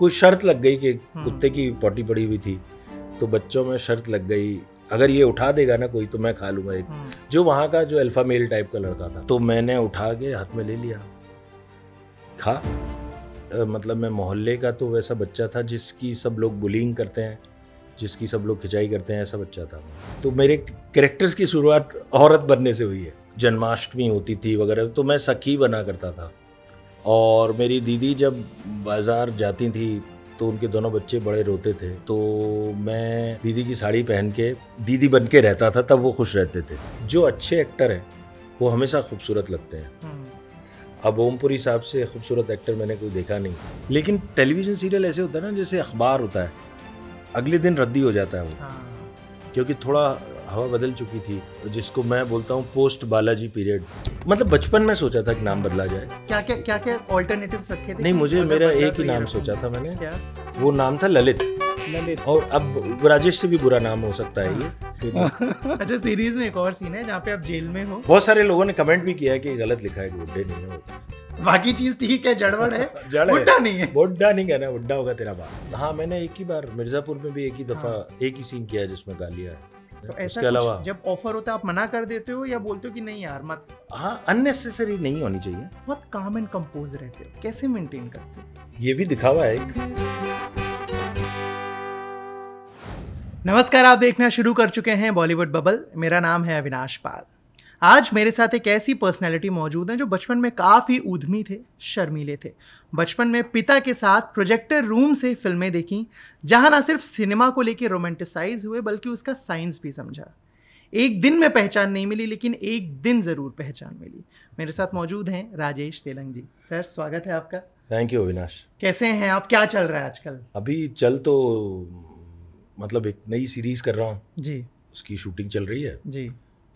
कोई शर्त लग गई कि हम्म। कुत्ते की पॉटी पड़ी हुई थी तो बच्चों में शर्त लग गई अगर ये उठा देगा ना कोई तो मैं खा लूंगा एक हम्म। जो वहाँ का जो अल्फा मेल टाइप का लड़का था तो मैंने उठा के हाथ में ले लिया खा मतलब मैं मोहल्ले का तो वैसा बच्चा था जिसकी सब लोग बुलिंग करते हैं जिसकी सब लोग खिंचाई करते हैं ऐसा बच्चा था तो मेरे करेक्टर्स की शुरुआत औरत बनने से हुई है जन्माष्टमी होती थी वगैरह तो मैं सखी बना करता था और मेरी दीदी जब बाज़ार जाती थी तो उनके दोनों बच्चे बड़े रोते थे तो मैं दीदी की साड़ी पहन के दीदी बन के रहता था तब वो खुश रहते थे जो अच्छे एक्टर हैं वो हमेशा खूबसूरत लगते हैं हम्म। अब ओमपुरी साहब से खूबसूरत एक्टर मैंने कोई देखा नहीं लेकिन टेलीविज़न सीरियल ऐसे होता है ना जैसे अखबार होता है अगले दिन रद्दी हो जाता है वो हाँ। क्योंकि थोड़ा हवा बदल चुकी थी जिसको मैं बोलता हूँ पोस्ट बालाजी पीरियड मतलब बचपन में सोचा था कि नाम बदला जाए क्या क्या क्या क्या ऑल्टरनेटिव रखे थे नहीं मुझे मेरा एक ही तो नाम सोचा था मैंने क्या? वो नाम था ललित ललित और अब राजेश से भी बुरा नाम हो सकता है ये हाँ। अच्छा सीरीज में एक और सीन है जहाँ पे आप जेल में हो बहुत सारे लोगों ने कमेंट भी किया है कि गलत लिखा है गुड्डे नहीं है बाकी चीज ठीक है जड़वड़ है जड़ बुड्ढा नहीं है बुड्ढा नहीं कहना बुड्ढा होगा तेरा बाप हाँ मैंने एक ही बार मिर्जापुर में भी एक ही दफा एक ही सीन किया जिसमें गालिया है तो ऐसा अलावा जब ऑफर होता है आप मना कर देते हो या बोलते हो कि नहीं यार मत हाँ अननेसेसरी नहीं होनी चाहिए बहुत काम एंड कंपोज रहते हो कैसे मेंटेन करते हो ये भी दिखावा है एक नमस्कार आप देखना शुरू कर चुके हैं बॉलीवुड बबल मेरा नाम है अविनाश पाल आज मेरे साथ एक ऐसी पर्सनैलिटी मौजूद हैं जो बचपन में काफ़ी उद्यमी थे शर्मीले थे बचपन में पिता के साथ प्रोजेक्टर रूम से फिल्में देखी जहां ना सिर्फ सिनेमा को लेकर रोमांटिसाइज हुए बल्कि उसका साइंस भी समझा एक दिन में पहचान नहीं मिली लेकिन एक दिन ज़रूर पहचान मिली मेरे साथ मौजूद हैं राजेश तेलंग जी सर स्वागत है आपका थैंक यू अविनाश कैसे हैं आप क्या चल रहा है आजकल अभी चल तो मतलब एक नई सीरीज़ कर रहा हूँ जी उसकी शूटिंग चल रही है जी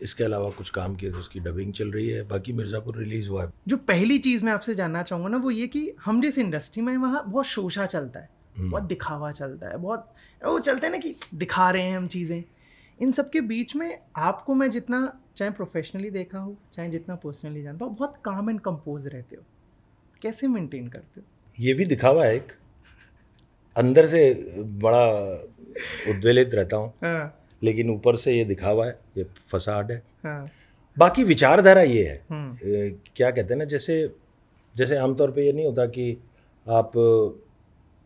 इसके अलावा कुछ काम किए थे तो उसकी डबिंग चल रही है बाकी मिर्ज़ापुर रिलीज़ हुआ है जो पहली चीज़ मैं आपसे जानना चाहूंगा ना वो ये कि हम जिस इंडस्ट्री में वहाँ बहुत शोशा चलता है हम्म। बहुत दिखावा चलता है बहुत वो चलते हैं ना कि दिखा रहे हैं हम चीज़ें इन सब के बीच में आपको मैं जितना चाहे प्रोफेशनली देखा हो चाहे जितना पर्सनली जानता हूँ बहुत काम एंड कंपोज रहते हो कैसे मेंटेन करते हो ये भी दिखावा है एक अंदर से बड़ा उद्वेलित रहता हूँ हाँ। लेकिन ऊपर से ये दिखावा है ये फसाड है हाँ। बाकी विचारधारा ये है हम्म। क्या कहते हैं ना जैसे जैसे आमतौर पे ये नहीं होता कि आप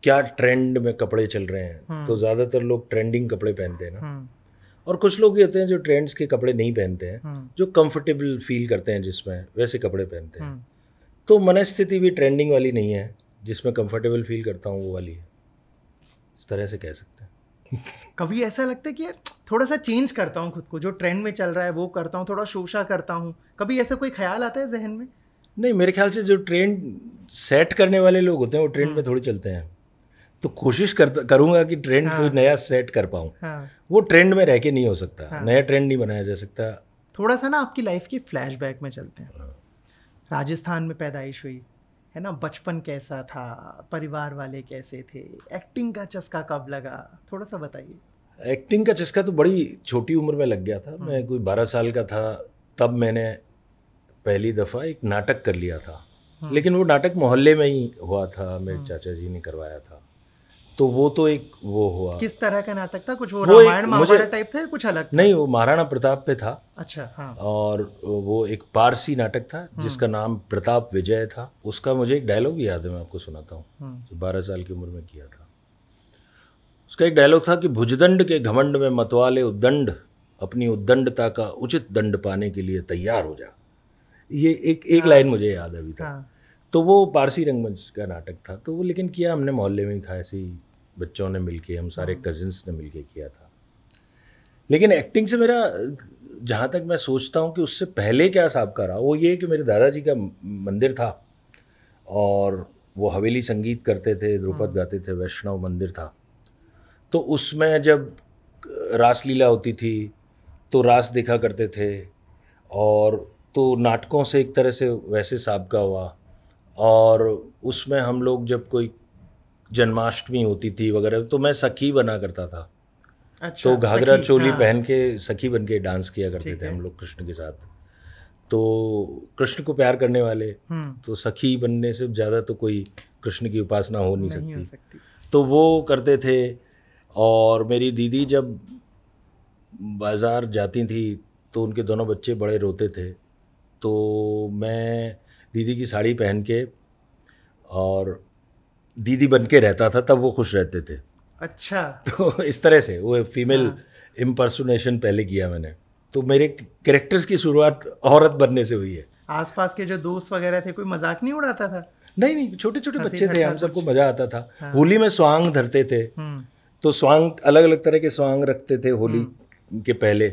क्या ट्रेंड में कपड़े चल रहे हैं हम्म। तो ज़्यादातर लोग ट्रेंडिंग कपड़े पहनते हैं ना हम्म। और कुछ लोग ये होते हैं जो ट्रेंड्स के कपड़े नहीं पहनते हैं जो कंफर्टेबल फील करते हैं जिसमें वैसे कपड़े पहनते हैं तो मनस्थिति भी ट्रेंडिंग वाली नहीं है जिसमें कंफर्टेबल फील करता हूँ वो वाली है इस तरह से कह सकते हैं कभी ऐसा लगता है कि यार थोड़ा सा चेंज करता हूँ खुद को जो ट्रेंड में चल रहा है वो करता हूँ थोड़ा शोशा करता हूँ कभी ऐसा कोई ख्याल आता है जहन में नहीं मेरे ख्याल से जो ट्रेंड सेट करने वाले लोग होते हैं वो ट्रेंड में हम्म। थोड़े चलते हैं तो कोशिश करूँगा कि ट्रेंड हाँ, कोई नया सेट कर पाऊँ हाँ, वो ट्रेंड में रह के नहीं हो सकता हाँ, नया ट्रेंड नहीं बनाया जा सकता थोड़ा सा ना आपकी लाइफ की फ्लैशबैक में चलते हैं हाँ। राजस्थान में पैदाइश हुई है ना बचपन कैसा था परिवार वाले कैसे थे एक्टिंग का चस्का कब लगा थोड़ा सा बताइए एक्टिंग का चस्का तो बड़ी छोटी उम्र में लग गया था हम्म। मैं कोई बारह साल का था तब मैंने पहली दफ़ा एक नाटक कर लिया था हम्म। लेकिन वो नाटक मोहल्ले में ही हुआ था मेरे हम्म। चाचा जी ने करवाया था तो वो तो एक वो हुआ किस तरह का नाटक था कुछ वो, वो रामायण टाइप थे कुछ अलग नहीं वो महाराणा प्रताप पे था अच्छा हाँ। और वो एक पारसी नाटक था हम्म। जिसका नाम प्रताप विजय था उसका मुझे एक डायलॉग याद है मैं आपको सुनाता हूँ हम्म। बारह साल की उम्र में किया था उसका एक डायलॉग था कि भुजदंड के घमंड में मतवाले उद्दंड अपनी उद्दंडता का उचित दंड पाने के लिए तैयार हो जा ये एक एक लाइन हाँ। मुझे याद अभी हाँ। तो वो पारसी रंगमंच का नाटक था तो वो लेकिन किया हमने मोहल्ले में ही था ऐसे ही बच्चों ने मिलके हम सारे कजिन्स हाँ। ने मिलके किया था लेकिन एक्टिंग से मेरा जहाँ तक मैं सोचता हूँ कि उससे पहले क्या सबका रहा वो ये कि मेरे दादाजी का मंदिर था और वो हवेली संगीत करते थे ध्रुपद हाँ। गाते थे वैष्णव मंदिर था तो उसमें जब रासलीला होती थी तो रास देखा करते थे और तो नाटकों से एक तरह से वैसे सबका हुआ और उसमें हम लोग जब कोई जन्माष्टमी होती थी वगैरह तो मैं सखी बना करता था अच्छा, तो घाघरा चोली हाँ। पहन के सखी बन के डांस किया करते थे हम लोग कृष्ण के साथ तो कृष्ण को प्यार करने वाले हम्म। तो सखी बनने से ज़्यादा तो कोई कृष्ण की उपासना हो नहीं, नहीं सकती।, सकती तो वो करते थे और मेरी दीदी जब बाज़ार जाती थी तो उनके दोनों बच्चे बड़े रोते थे तो मैं दीदी की साड़ी पहन के और दीदी बन के रहता था तब वो खुश रहते थे अच्छा तो इस तरह से वो फीमेल इम्पर्सोनेशन हाँ। पहले किया मैंने तो मेरे करेक्टर्स की शुरुआत औरत बनने से हुई है आसपास के जो दोस्त वगैरह थे कोई मजाक नहीं उड़ाता था नहीं नहीं छोटे छोटे बच्चे थे हम सबको मजा आता था हाँ। होली में स्वांग धरते थे हम्म। तो स्वांग अलग अलग तरह के स्वांग रखते थे होली हम्म। के पहले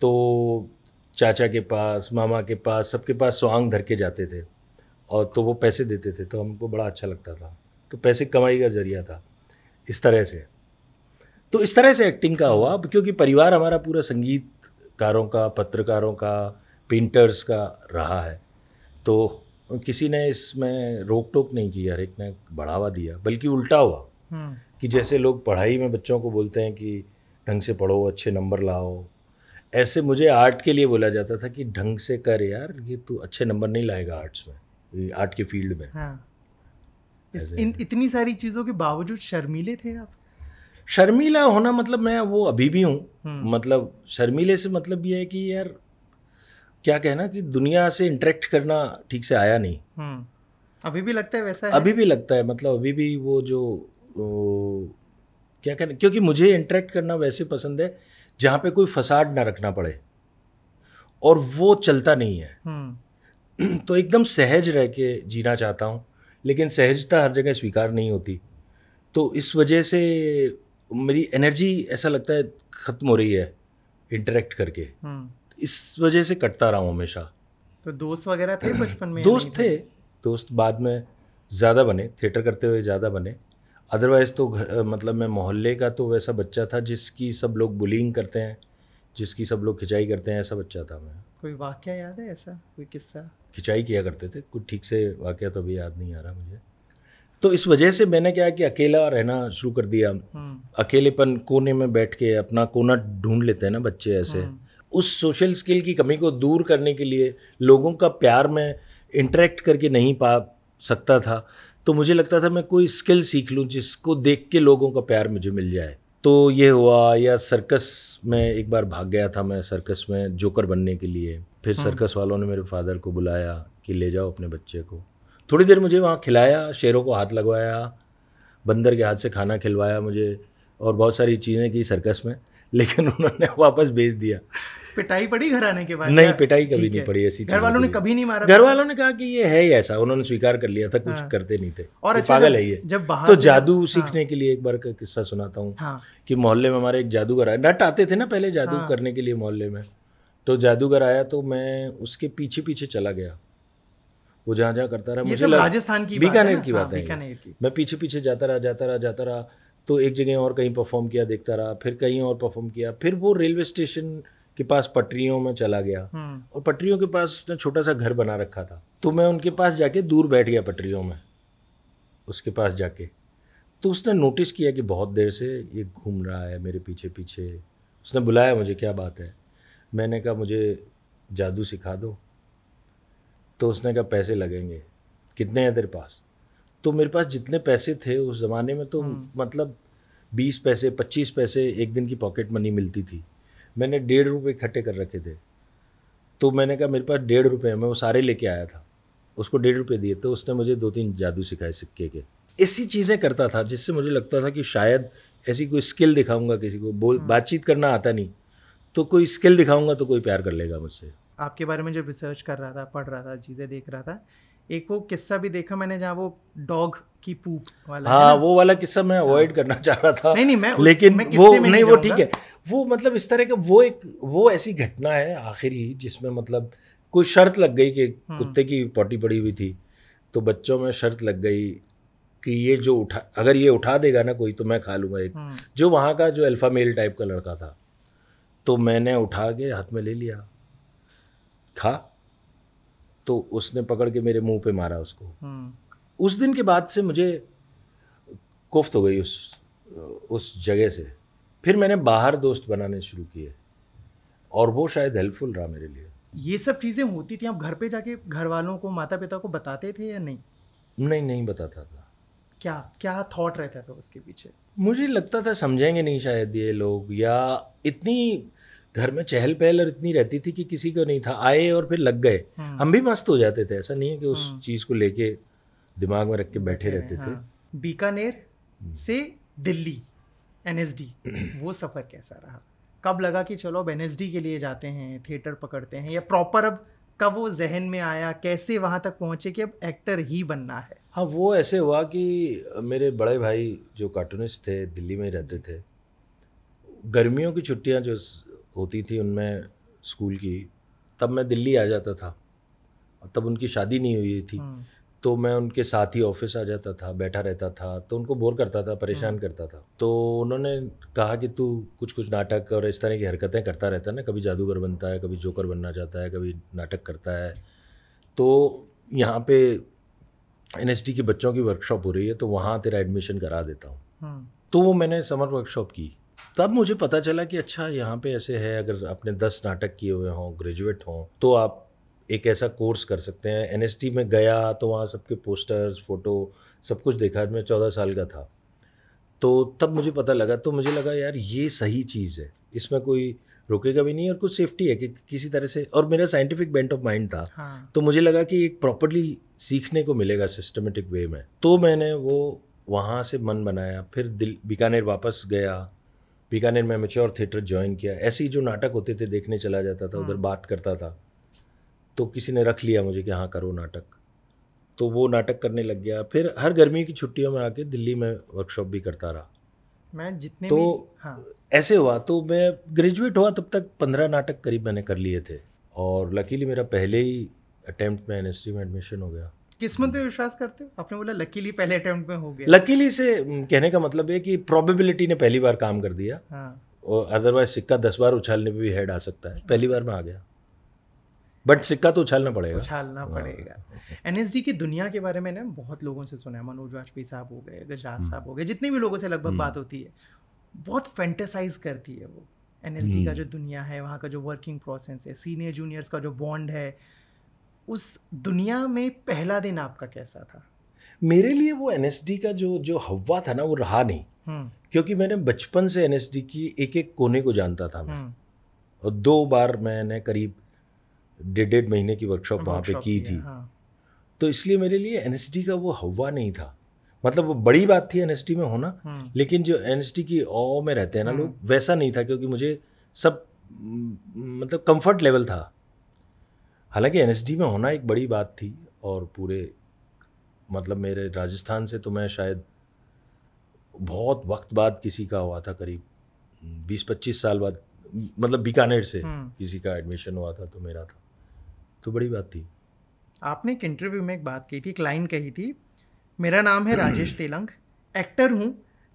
तो चाचा के पास मामा के पास सबके पास स्वांग धर के जाते थे और तो वो पैसे देते थे तो हमको बड़ा अच्छा लगता था तो पैसे कमाई का जरिया था इस तरह से तो इस तरह से एक्टिंग का हुआ क्योंकि परिवार हमारा पूरा संगीतकारों का पत्रकारों का पेंटर्स का रहा है तो किसी ने इसमें रोक टोक नहीं की हर एक ने बढ़ावा दिया बल्कि उल्टा हुआ हम्म। कि जैसे लोग पढ़ाई में बच्चों को बोलते हैं कि ढंग से पढ़ो अच्छे नंबर लाओ ऐसे मुझे आर्ट के लिए बोला जाता था कि ढंग से कर यार ये तू तो अच्छे नंबर नहीं लाएगा आर्ट्स में आर्ट के फील्ड में हाँ। इन इतनी सारी चीज़ों के बावजूद शर्मीले थे आप शर्मीला होना मतलब मैं वो अभी भी हूँ हम्म। मतलब शर्मीले से मतलब ये है कि यार क्या कहना कि दुनिया से इंटरेक्ट करना ठीक से आया नहीं हम्म। अभी भी लगता है वैसा है? अभी भी लगता है मतलब अभी भी वो जो क्या कहना क्योंकि मुझे इंटरेक्ट करना वैसे पसंद है जहाँ पे कोई फसाड ना रखना पड़े और वो चलता नहीं है हम्म। तो एकदम सहज रह के जीना चाहता हूँ लेकिन सहजता हर जगह स्वीकार नहीं होती तो इस वजह से मेरी एनर्जी ऐसा लगता है ख़त्म हो रही है इंटरेक्ट करके हम्म। इस वजह से कटता रहा हूँ हमेशा तो दोस्त वगैरह थे बचपन में दोस्त थे? दोस्त बाद में ज़्यादा बने थिएटर करते हुए ज़्यादा बने अदरवाइज़ तो मतलब मैं मोहल्ले का तो वैसा बच्चा था जिसकी सब लोग बुलिंग करते हैं जिसकी सब लोग खिंचाई करते हैं ऐसा बच्चा था मैं कोई वाक्य याद है ऐसा कोई किस्सा खिंचाई किया करते थे कुछ ठीक से वाक्य तो अभी याद नहीं आ रहा मुझे तो इस वजह से मैंने क्या कि अकेला रहना शुरू कर दिया हम्म। अकेलेपन कोने में बैठ के अपना कोना ढूंढ लेते हैं ना बच्चे ऐसे हम्म। उस सोशल स्किल की कमी को दूर करने के लिए लोगों का प्यार में इंटरेक्ट करके नहीं पा सकता था तो मुझे लगता था मैं कोई स्किल सीख लूँ जिसको देख के लोगों का प्यार मुझे मिल जाए तो ये हुआ या सर्कस में एक बार भाग गया था मैं सर्कस में जोकर बनने के लिए फिर सर्कस हम्म। वालों ने मेरे फादर को बुलाया कि ले जाओ अपने बच्चे को थोड़ी देर मुझे वहाँ खिलाया शेरों को हाथ लगवाया बंदर के हाथ से खाना खिलवाया मुझे और बहुत सारी चीज़ें की सर्कस में लेकिन उन्होंने वापस भेज दिया पिटाई पड़ी घर आने के बाद नहीं पिटाई कभी नहीं पड़ी ऐसी घर वालों ने कभी नहीं मारा घर वालों ने कहा कि ये है ही ऐसा उन्होंने स्वीकार कर लिया था कुछ हाँ। करते नहीं थे और अच्छा पागल है ये जब बाहर तो जादू हाँ। सीखने के लिए एक बार का किस्सा सुनाता हूँ हाँ। कि मोहल्ले में हमारे एक जादूगर आया नट आते थे ना पहले जादू हाँ। करने के लिए मोहल्ले में तो जादूगर आया तो मैं उसके पीछे पीछे चला गया वो जहाँ जहाँ करता रहा मुझे राजस्थान की बीकानेर की बात है हाँ, मैं पीछे पीछे जाता रहा जाता रहा जाता रहा तो एक जगह और कहीं परफॉर्म किया देखता रहा फिर कहीं और परफॉर्म किया फिर वो रेलवे स्टेशन के पास पटरियों में चला गया हम्म। और पटरियों के पास उसने छोटा सा घर बना रखा था तो मैं उनके पास जाके दूर बैठ गया पटरियों में उसके पास जाके तो उसने नोटिस किया कि बहुत देर से ये घूम रहा है मेरे पीछे पीछे उसने बुलाया मुझे क्या बात है मैंने कहा मुझे जादू सिखा दो तो उसने कहा पैसे लगेंगे कितने हैं तेरे पास तो मेरे पास जितने पैसे थे उस ज़माने में तो हम्म। मतलब बीस पैसे पच्चीस पैसे एक दिन की पॉकेट मनी मिलती थी मैंने डेढ़ रुपये इकट्ठे कर रखे थे तो मैंने कहा मेरे पास डेढ़ रुपये मैं वो सारे लेके आया था उसको डेढ़ रुपये दिए तो उसने मुझे दो तीन जादू सिखाए सिक्के के ऐसी चीज़ें करता था जिससे मुझे लगता था कि शायद ऐसी कोई स्किल दिखाऊंगा किसी को बोल हम्म। बातचीत करना आता नहीं तो कोई स्किल दिखाऊंगा तो कोई प्यार कर लेगा मुझसे आपके बारे में जब रिसर्च कर रहा था पढ़ रहा था चीज़ें देख रहा था एक वो किस्सा भी देखा मैंने जहाँ वो डॉग की पूप वाला हाँ वो वाला किस्सा मैं अवॉइड हाँ। करना चाह रहा था नहीं नहीं मैं उस, लेकिन मैं वो में नहीं, वो ठीक है वो मतलब इस तरह का वो एक वो ऐसी घटना है आखिर ही जिसमें मतलब कोई शर्त लग गई कि हम्म। कुत्ते की पॉटी पड़ी हुई थी तो बच्चों में शर्त लग गई कि ये जो उठा अगर ये उठा देगा ना कोई तो मैं खा लूँगा एक हम्म। जो वहाँ का जो अल्फ़ा मेल टाइप का लड़का था तो मैंने उठा के हाथ में ले लिया खा तो उसने पकड़ के मेरे मुंह पे मारा उसको हम्म। उस दिन के बाद से मुझे कोफ्त हो गई उस उस जगह से फिर मैंने बाहर दोस्त बनाने शुरू किए और वो शायद हेल्पफुल रहा मेरे लिए ये सब चीज़ें होती थी आप घर पे जाके घर वालों को माता पिता को बताते थे या नहीं नहीं नहीं बताता था क्या क्या थॉट रहता था उसके पीछे मुझे लगता था समझेंगे नहीं शायद ये लोग या इतनी घर में चहल पहल और इतनी रहती थी कि किसी को नहीं था आए और फिर लग गए हम्म। हम भी मस्त हो जाते थे ऐसा नहीं है कि उस हम्म। चीज़ को लेके दिमाग में रख के बैठे रहते थे हाँ। बीकानेर हम्म। से दिल्ली एन वो सफ़र कैसा रहा कब लगा कि चलो अब एन के लिए जाते हैं थिएटर पकड़ते हैं या प्रॉपर अब कब वो जहन में आया कैसे वहां तक पहुंचे कि अब एक्टर ही बनना है हाँ वो ऐसे हुआ कि मेरे बड़े भाई जो कार्टूनिस्ट थे दिल्ली में रहते थे गर्मियों की छुट्टियाँ जो होती थी उनमें स्कूल की तब मैं दिल्ली आ जाता था तब उनकी शादी नहीं हुई थी हम्म। तो मैं उनके साथ ही ऑफिस आ जाता था बैठा रहता था तो उनको बोर करता था परेशान हम्म। करता था तो उन्होंने कहा कि तू कुछ कुछ नाटक और इस तरह की हरकतें करता रहता है ना कभी जादूगर बनता है कभी जोकर बनना चाहता है कभी नाटक करता है तो यहाँ पे एन के बच्चों की वर्कशॉप हो रही है तो वहाँ तेरा एडमिशन करा देता हूँ हम्म। तो वो मैंने समर वर्कशॉप की तब मुझे पता चला कि अच्छा यहाँ पे ऐसे है अगर आपने दस नाटक किए हुए हों ग्रेजुएट हों तो आप एक ऐसा कोर्स कर सकते हैं एन में गया तो वहाँ सबके पोस्टर्स फ़ोटो सब कुछ देखा मैं चौदह साल का था तो तब मुझे पता लगा तो मुझे लगा यार ये सही चीज़ है इसमें कोई रुकेगा भी नहीं और कुछ सेफ्टी है कि किसी तरह से और मेरा साइंटिफिक बेंट ऑफ माइंड था हाँ। तो मुझे लगा कि एक प्रॉपरली सीखने को मिलेगा सिस्टमेटिक वे में तो मैंने वो वहाँ से मन बनाया फिर दिल बीकानेर वापस गया बीकानेर में मेच्योर थिएटर ज्वाइन किया ऐसे ही जो नाटक होते थे देखने चला जाता था उधर हाँ। बात करता था तो किसी ने रख लिया मुझे कि हाँ करो नाटक तो वो नाटक करने लग गया फिर हर गर्मी की छुट्टियों में आके दिल्ली में वर्कशॉप भी करता रहा मैं जितने तो भी, हाँ। ऐसे हुआ तो मैं ग्रेजुएट हुआ तब तक पंद्रह नाटक करीब मैंने कर लिए थे और लकीली मेरा पहले ही अटैम्प्ट में एन में एडमिशन हो गया किस्मत पे विश्वास करते हो आपने बोला लकीली पहले अटेम्प्ट में हो गया लकीली से कहने का मतलब है कि प्रोबेबिलिटी ने पहली बार काम कर दिया हाँ। और अदरवाइज सिक्का दस बार उछालने पे भी हेड आ सकता है पहली बार में आ गया बट सिक्का तो उछालना पड़ेगा उछालना हाँ। पड़ेगा एन एस की दुनिया के बारे में ना बहुत लोगों से सुना है मनोज वाजपेयी साहब हो गए गजराज हम्म। साहब हो गए जितने भी लोगों से लगभग हम्म। बात होती है बहुत फैंटेसाइज करती है वो एन का हम्म। जो दुनिया है वहाँ का जो वर्किंग प्रोसेस है सीनियर जूनियर्स का जो बॉन्ड है उस दुनिया में पहला दिन आपका कैसा था मेरे लिए वो एन का जो जो हवा था ना वो रहा नहीं हम्म। क्योंकि मैंने बचपन से एन की एक एक कोने को जानता था मैं हम्म। और दो बार मैंने करीब डेढ़ डेढ़ महीने की वर्कशॉप वहाँ पे की थी हाँ। तो इसलिए मेरे लिए एन का वो हवा नहीं था मतलब वो बड़ी बात थी एन में होना हम्म। लेकिन जो एन की ओ में रहते हैं ना लोग वैसा नहीं था क्योंकि मुझे सब मतलब कंफर्ट लेवल था हालांकि एन में होना एक बड़ी बात थी और पूरे मतलब मेरे राजस्थान से तो मैं शायद बहुत वक्त बाद किसी का हुआ था करीब बीस पच्चीस साल बाद मतलब बीकानेर से हम्म। किसी का एडमिशन हुआ था तो मेरा था तो बड़ी बात थी आपने एक इंटरव्यू में एक बात कही थी एक लाइन कही थी मेरा नाम है राजेश तेलंग एक्टर हूँ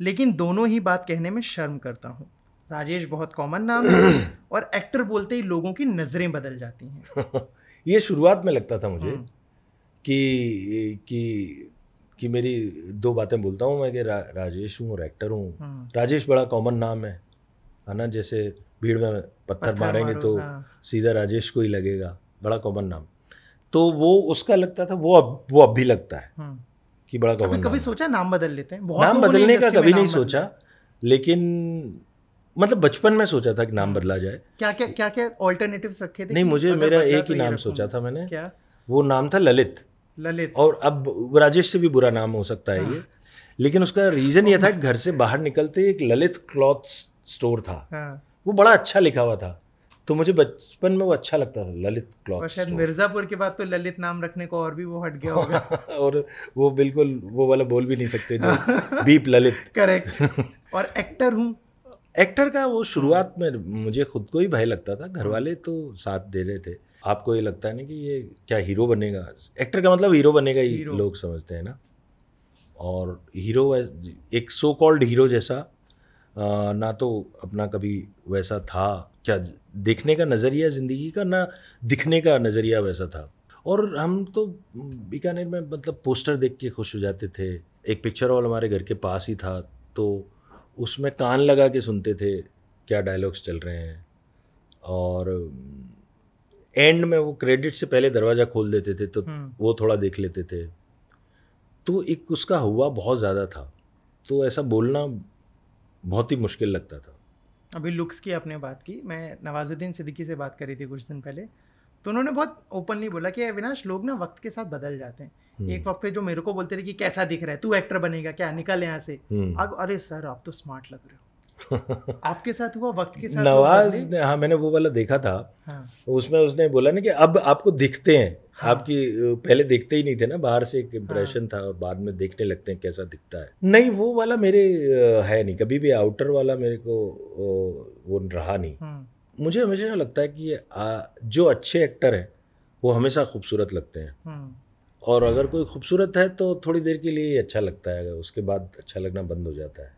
लेकिन दोनों ही बात कहने में शर्म करता हूँ राजेश बहुत कॉमन नाम है और एक्टर बोलते ही लोगों की नज़रें बदल जाती हैं ये शुरुआत में लगता था मुझे हम्म। कि कि कि मेरी दो बातें बोलता हूँ मैं कि रा, राजेश हूँ और एक्टर हूँ हम्म। राजेश बड़ा कॉमन नाम है है ना जैसे भीड़ में पत्थर, पत्थर मारेंगे तो हाँ। सीधा राजेश को ही लगेगा बड़ा कॉमन नाम तो वो उसका लगता था वो अब वो अब भी लगता है हम्म। कि बड़ा कॉमन कभी सोचा नाम बदल लेते हैं नाम बदलने का कभी नहीं सोचा लेकिन मतलब बचपन में सोचा था कि नाम बदला जाए क्या क्या क्या क्या ऑल्टरनेटिव रखे थे नहीं मुझे मेरा एक तो ही नाम सोचा था मैंने क्या वो नाम था ललित ललित और अब राजेश से भी बुरा नाम हो सकता है ये हाँ। लेकिन उसका रीज़न ये था कि घर से बाहर निकलते एक ललित क्लॉथ स्टोर था हाँ। वो बड़ा अच्छा लिखा हुआ था तो मुझे बचपन में वो अच्छा लगता था ललित क्लॉथ शायद मिर्ज़ापुर के बाद तो ललित नाम रखने को और भी वो हट गया होगा और वो बिल्कुल वो वाला बोल भी नहीं सकते जो बीप ललित करेक्ट और एक्टर हूँ एक्टर का वो शुरुआत हम्म। में मुझे खुद को ही भय लगता था घर हम्म। वाले तो साथ दे रहे थे आपको ये लगता है ना कि ये क्या हीरो बनेगा एक्टर का मतलब हीरो बनेगा ही लोग समझते हैं ना और हीरो एक सो कॉल्ड हीरो जैसा आ, ना तो अपना कभी वैसा था क्या देखने का नज़रिया ज़िंदगी का ना दिखने का नज़रिया वैसा था और हम तो बीकानेर में मतलब पोस्टर देख के खुश हो जाते थे एक पिक्चर हॉल हमारे घर के पास ही था तो उसमें कान लगा के सुनते थे क्या डायलॉग्स चल रहे हैं और एंड mm, में वो क्रेडिट से पहले दरवाज़ा खोल देते थे तो हम्म। वो थोड़ा देख लेते थे तो एक उसका हुआ बहुत ज़्यादा था तो ऐसा बोलना बहुत ही मुश्किल लगता था अभी लुक्स की आपने बात की मैं नवाजुद्दीन सिद्दीकी से बात करी थी कुछ दिन पहले तो उन्होंने बहुत ओपनली बोला कि अविनाश लोग ना वक्त के साथ बदल जाते हैं एक हम्म। वक्त पे जो मेरे को बोलते रहे कि कैसा दिख रहा है तू एक्टर बनेगा क्या निकल यहाँ से हम्म। अब अरे सर आप तो स्मार्ट लग रहे हो आपके साथ हुआ वक्त के साथ नवाज ने हाँ मैंने वो वाला देखा था हाँ। उसमें उसने बोला ना कि अब आपको दिखते हैं हाँ। आपकी पहले देखते ही नहीं थे ना बाहर से एक इम्प्रेशन हाँ। था और बाद में देखने लगते हैं कैसा दिखता है नहीं वो वाला मेरे है नहीं कभी भी आउटर वाला मेरे को वो रहा नहीं हाँ। मुझे हमेशा लगता है कि जो अच्छे एक्टर हैं वो हमेशा खूबसूरत लगते हैं हाँ। और अगर कोई खूबसूरत है तो थोड़ी देर के लिए ही अच्छा लगता है उसके बाद अच्छा लगना बंद हो जाता है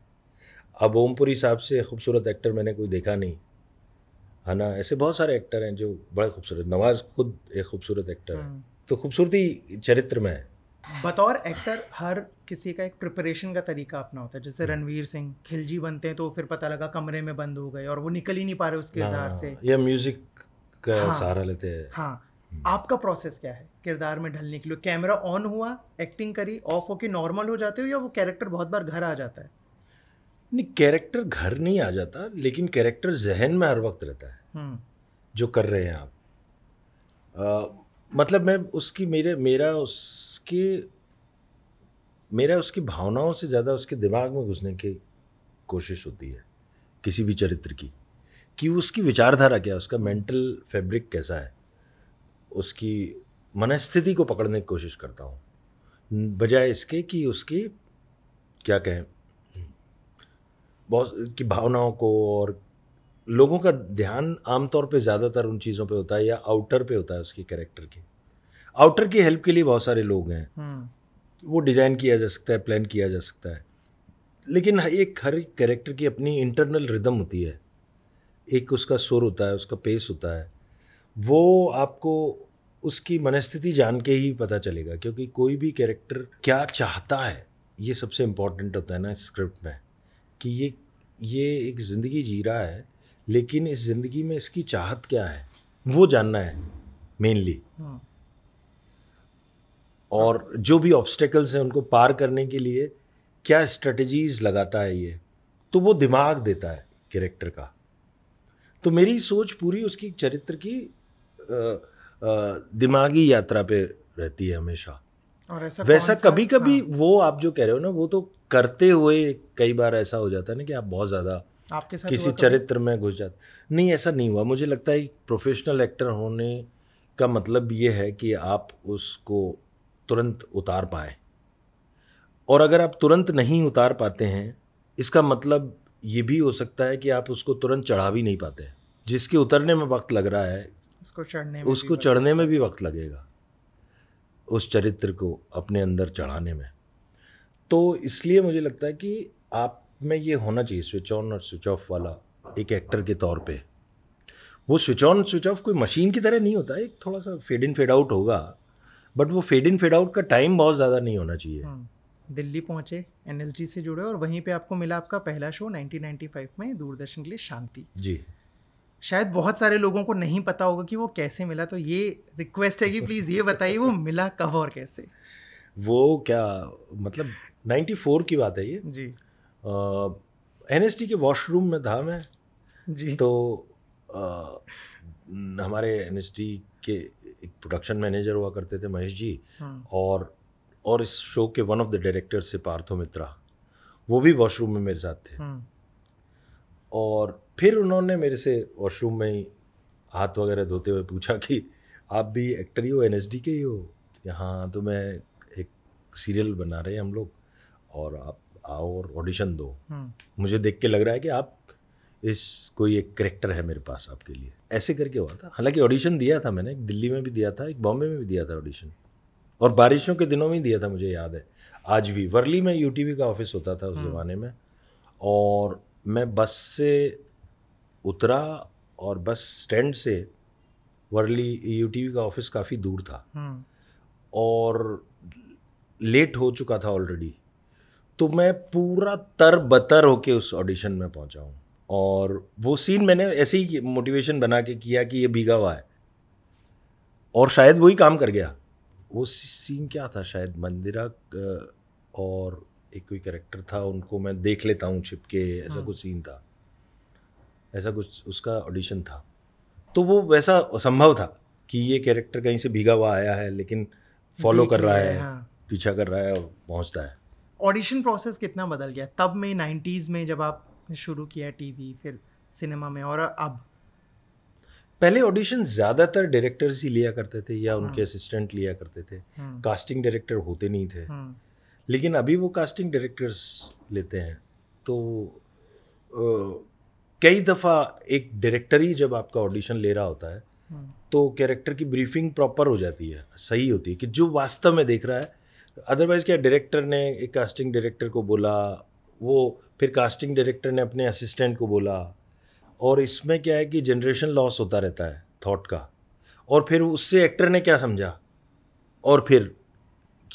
अब ओमपुरी साहब से खूबसूरत एक्टर मैंने कोई देखा नहीं है ना ऐसे बहुत सारे एक्टर हैं जो बड़े खूबसूरत नवाज खुद एक खूबसूरत एक्टर है हम्म। तो खूबसूरती चरित्र में है बतौर एक्टर हर किसी का एक प्रिपरेशन का तरीका अपना होता है जैसे हम्म। रणवीर सिंह खिलजी बनते हैं तो फिर पता लगा कमरे में बंद हो गए और वो निकल ही नहीं पा रहे उसके हाँ, से या म्यूजिक का हाँ, सहारा लेते हैं हाँ हम्म। आपका प्रोसेस क्या है किरदार में ढलने के लिए कैमरा ऑन हुआ एक्टिंग करी ऑफ होके नॉर्मल हो जाते हो या वो कैरेक्टर बहुत बार घर आ जाता है नहीं कैरेक्टर घर नहीं आ जाता लेकिन कैरेक्टर जहन में हर वक्त रहता है हम्म। जो कर रहे हैं आप आ, मतलब मैं उसकी मेरे मेरा उसके मेरा उसकी भावनाओं से ज़्यादा उसके दिमाग में घुसने की कोशिश होती है किसी भी चरित्र की कि उसकी विचारधारा क्या है उसका मेंटल फैब्रिक कैसा है उसकी मनस्थिति को पकड़ने की कोशिश करता हूँ बजाय इसके कि उसकी क्या कहें बहुत की भावनाओं को और लोगों का ध्यान आमतौर पे ज़्यादातर उन चीज़ों पे होता है या आउटर पे होता है उसके कैरेक्टर की आउटर की हेल्प के लिए बहुत सारे लोग हैं हम्म। वो डिज़ाइन किया जा सकता है प्लान किया जा सकता है लेकिन एक हर कैरेक्टर की अपनी इंटरनल रिदम होती है एक उसका सुर होता है उसका पेस होता है वो आपको उसकी मनस्थिति जान के ही पता चलेगा क्योंकि कोई भी कैरेक्टर क्या चाहता है ये सबसे इम्पोर्टेंट होता है ना स्क्रिप्ट में कि ये ये एक ज़िंदगी जी रहा है लेकिन इस ज़िंदगी में इसकी चाहत क्या है वो जानना है मेनली हाँ। और जो भी ऑब्स्टेकल्स हैं उनको पार करने के लिए क्या स्ट्रेटजीज लगाता है ये तो वो दिमाग देता है कैरेक्टर का तो मेरी सोच पूरी उसकी चरित्र की आ, दिमागी यात्रा पे रहती है हमेशा और ऐसा वैसा कभी कभी हाँ। वो आप जो कह रहे हो ना वो तो करते हुए कई बार ऐसा हो जाता है ना कि आप बहुत ज़्यादा आपके साथ किसी चरित्र में घुस जाते नहीं ऐसा नहीं हुआ मुझे लगता है प्रोफेशनल एक्टर होने का मतलब ये है कि आप उसको तुरंत उतार पाए और अगर आप तुरंत नहीं उतार पाते हैं इसका मतलब ये भी हो सकता है कि आप उसको तुरंत चढ़ा भी नहीं पाते जिसके उतरने में वक्त लग रहा है उसको चढ़ने में उसको चढ़ने में भी वक्त लगेगा उस चरित्र को अपने अंदर चढ़ाने में तो इसलिए मुझे लगता है कि आप में ये होना चाहिए स्विच ऑन और स्विच ऑफ वाला एक एक्टर के तौर पे वो स्विच ऑन स्विच ऑफ कोई मशीन की तरह नहीं होता एक थोड़ा सा फेड इन फेड आउट होगा बट वो फेड इन फेड आउट का टाइम बहुत ज़्यादा नहीं होना चाहिए हम्म, दिल्ली पहुंचे एन से जुड़े और वहीं पे आपको मिला आपका पहला शो 1995 में दूरदर्शन के लिए शांति जी शायद बहुत सारे लोगों को नहीं पता होगा कि वो कैसे मिला तो ये रिक्वेस्ट है कि प्लीज़ ये बताइए वो मिला कब और कैसे वो क्या मतलब 94 की बात है ये जी एन uh, के वॉशरूम में था मैं जी तो uh, हमारे एन के एक प्रोडक्शन मैनेजर हुआ करते थे महेश जी हाँ। और और इस शो के वन ऑफ द डायरेक्टर से पार्थो मित्रा वो भी वॉशरूम में मेरे साथ थे हाँ। और फिर उन्होंने मेरे से वॉशरूम में ही हाथ वगैरह धोते हुए पूछा कि आप भी एक्टर ही हो एन के ही हो यहाँ तो मैं एक सीरियल बना रहे हैं हम लोग और आप आओ और ऑडिशन दो हम्म। मुझे देख के लग रहा है कि आप इस कोई एक करेक्टर है मेरे पास आपके लिए ऐसे करके हुआ था हालांकि ऑडिशन दिया था मैंने दिल्ली में भी दिया था एक बॉम्बे में भी दिया था ऑडिशन और बारिशों के दिनों में ही दिया था मुझे याद है आज भी वर्ली में यूटीवी का ऑफिस होता था उस हम्म। ज़माने में और मैं बस से उतरा और बस स्टैंड से वर्ली यू का ऑफिस काफ़ी दूर था हम्म। और लेट हो चुका था ऑलरेडी तो मैं पूरा तर बतर होके उस ऑडिशन में पहुंचा हूँ और वो सीन मैंने ऐसे ही मोटिवेशन बना के किया कि ये भीगा हुआ है और शायद वही काम कर गया वो सीन क्या था शायद मंदिरा और एक कोई करेक्टर था उनको मैं देख लेता हूँ छिपके ऐसा हाँ। कुछ सीन था ऐसा कुछ उसका ऑडिशन था तो वो वैसा संभव था कि ये कैरेक्टर कहीं से भीगा हुआ आया है लेकिन फॉलो कर रहा है हाँ। पीछा कर रहा है और पहुंचता है ऑडिशन प्रोसेस कितना बदल गया तब में नाइन्टीज़ में जब आप शुरू किया टीवी फिर सिनेमा में और अब पहले ऑडिशन ज़्यादातर डायरेक्टर्स ही लिया करते थे या हाँ। उनके असिस्टेंट लिया करते थे हाँ। कास्टिंग डायरेक्टर होते नहीं थे हाँ। लेकिन अभी वो कास्टिंग डायरेक्टर्स लेते हैं तो आ, कई दफ़ा एक डायरेक्टर ही जब आपका ऑडिशन ले रहा होता है हम्म। तो कैरेक्टर की ब्रीफिंग प्रॉपर हो जाती है सही होती है कि जो वास्तव में देख रहा है अदरवाइज़ क्या डायरेक्टर ने एक कास्टिंग डायरेक्टर को बोला वो फिर कास्टिंग डायरेक्टर ने अपने असिस्टेंट को बोला और इसमें क्या है कि जनरेशन लॉस होता रहता है थॉट का और फिर उससे एक्टर ने क्या समझा और फिर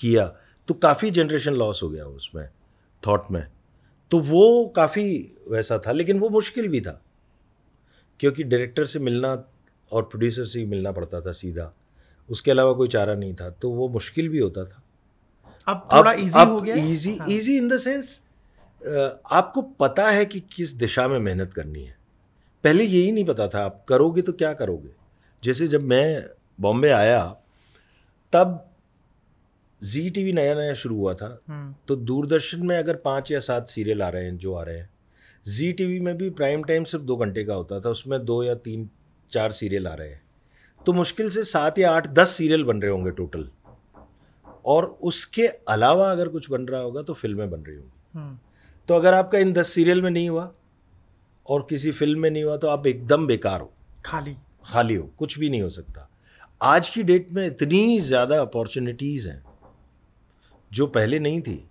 किया तो काफ़ी जनरेशन लॉस हो गया उसमें थॉट में तो वो काफ़ी वैसा था लेकिन वो मुश्किल भी था क्योंकि डायरेक्टर से मिलना और प्रोड्यूसर से ही मिलना पड़ता था सीधा उसके अलावा कोई चारा नहीं था तो वो मुश्किल भी होता था अब थोड़ा इजी हो गया easy easy in the sense आपको पता है कि किस दिशा में मेहनत करनी है पहले यही नहीं पता था आप करोगे तो क्या करोगे जैसे जब मैं बॉम्बे आया तब जी टीवी नया नया शुरू हुआ था हम्म। तो दूरदर्शन में अगर पांच या सात सीरियल आ रहे हैं जो आ रहे हैं जी टीवी में भी प्राइम टाइम सिर्फ दो घंटे का होता था उसमें दो या तीन चार सीरियल आ रहे हैं तो मुश्किल से सात या आठ दस सीरियल बन रहे होंगे टोटल और उसके अलावा अगर कुछ बन रहा होगा तो फिल्में बन रही होंगी हम्म। तो अगर आपका इन दस सीरियल में नहीं हुआ और किसी फिल्म में नहीं हुआ तो आप एकदम बेकार हो खाली खाली हो कुछ भी नहीं हो सकता आज की डेट में इतनी ज़्यादा अपॉर्चुनिटीज़ हैं जो पहले नहीं थी